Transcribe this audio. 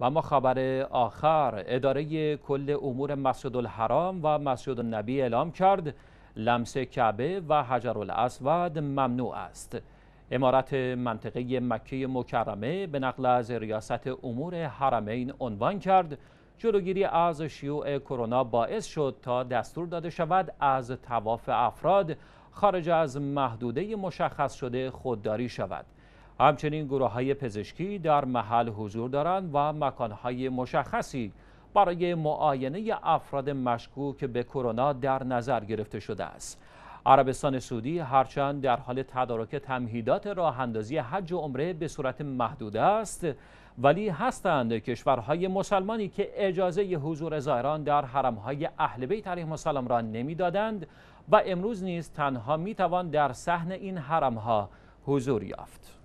و اما خبر آخر اداره کل امور مسجد الحرام و مسجد النبی اعلام کرد لمس کعبه و حجر الاسود ممنوع است امارت منطقه مکه مکرمه به نقل از ریاست امور حرمین عنوان کرد جلوگیری از شیوع کرونا باعث شد تا دستور داده شود از تواف افراد خارج از محدوده مشخص شده خودداری شود همچنین گروه های پزشکی در محل حضور دارند و مکانهای مشخصی برای معاینه افراد مشکوک به کرونا در نظر گرفته شده است. عربستان سعودی هرچند در حال تدارک تمهیدات راه اندازی حج و عمره به صورت محدود است ولی هستند کشورهای مسلمانی که اجازه حضور زائران در حرمهای اهل بیت علیهم السلام را نمیدادند و امروز نیز تنها می توان در صحن این حرمها حضور یافت